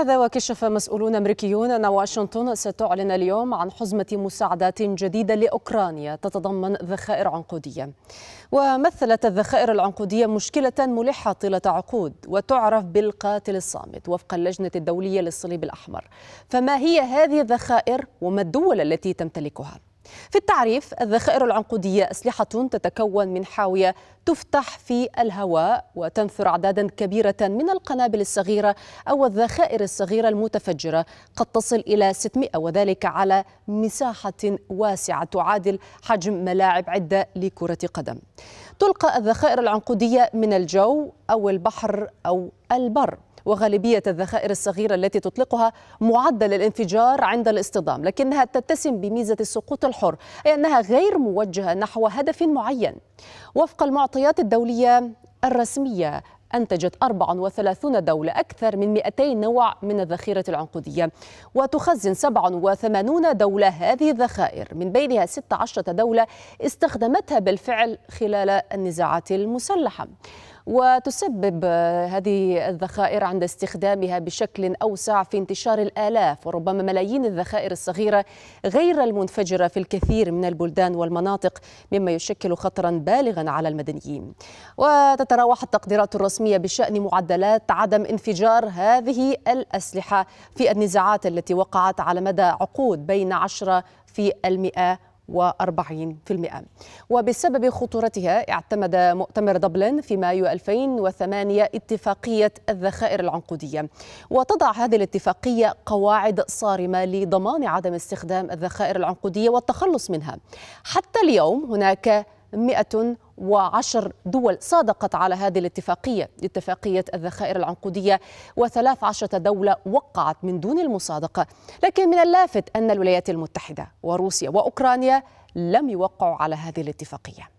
هذا وكشف مسؤولون أمريكيون أن واشنطن ستعلن اليوم عن حزمة مساعدات جديدة لأوكرانيا تتضمن ذخائر عنقودية ومثلت الذخائر العنقودية مشكلة ملحة طيلة عقود وتعرف بالقاتل الصامت وفق اللجنة الدولية للصليب الأحمر فما هي هذه الذخائر وما الدول التي تمتلكها؟ في التعريف الذخائر العنقودية أسلحة تتكون من حاوية تفتح في الهواء وتنثر أعدادا كبيرة من القنابل الصغيرة أو الذخائر الصغيرة المتفجرة قد تصل إلى 600 وذلك على مساحة واسعة تعادل حجم ملاعب عدة لكرة قدم تلقى الذخائر العنقودية من الجو أو البحر أو البر وغالبية الذخائر الصغيرة التي تطلقها معدل الانفجار عند الاصطدام لكنها تتسم بميزة السقوط الحر أي أنها غير موجهة نحو هدف معين وفق المعطيات الدولية الرسمية أنتجت 34 دولة أكثر من 200 نوع من الذخيرة العنقودية وتخزن 87 دولة هذه الذخائر من بينها 16 دولة استخدمتها بالفعل خلال النزاعات المسلحة وتسبب هذه الذخائر عند استخدامها بشكل أوسع في انتشار الآلاف وربما ملايين الذخائر الصغيرة غير المنفجرة في الكثير من البلدان والمناطق مما يشكل خطرا بالغا على المدنيين وتتراوح التقديرات الرسمية بشأن معدلات عدم انفجار هذه الأسلحة في النزاعات التي وقعت على مدى عقود بين 10 في المئة 40% وبسبب خطورتها اعتمد مؤتمر دبلن في مايو 2008 اتفاقية الذخائر العنقودية وتضع هذه الاتفاقية قواعد صارمة لضمان عدم استخدام الذخائر العنقودية والتخلص منها حتى اليوم هناك 100 وعشر دول صادقت على هذه الاتفاقية اتفاقية الذخائر العنقودية وثلاث عشرة دولة وقعت من دون المصادقة لكن من اللافت أن الولايات المتحدة وروسيا وأوكرانيا لم يوقعوا على هذه الاتفاقيه